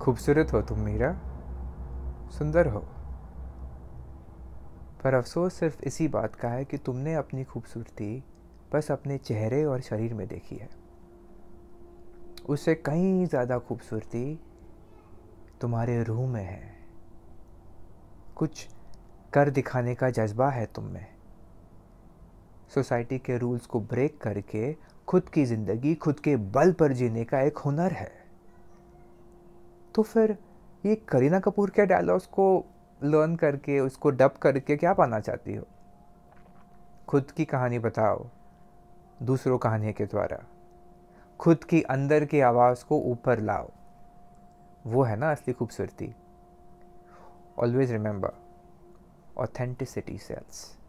खूबसूरत हो तुम मीरा सुंदर हो पर अफसोस सिर्फ इसी बात का है कि तुमने अपनी खूबसूरती बस अपने चेहरे और शरीर में देखी है उससे कहीं ज़्यादा खूबसूरती तुम्हारे रूह में है कुछ कर दिखाने का जज्बा है तुम में सोसाइटी के रूल्स को ब्रेक करके खुद की ज़िंदगी खुद के बल पर जीने का एक हुनर है तो फिर ये करीना कपूर के डायलॉग्स को लर्न करके उसको डब करके क्या पाना चाहती हो खुद की कहानी बताओ दूसरों कहानी के द्वारा खुद की अंदर की आवाज़ को ऊपर लाओ वो है ना असली खूबसूरती ऑलवेज रिमेंबर ऑथेंटिसिटी सेल्स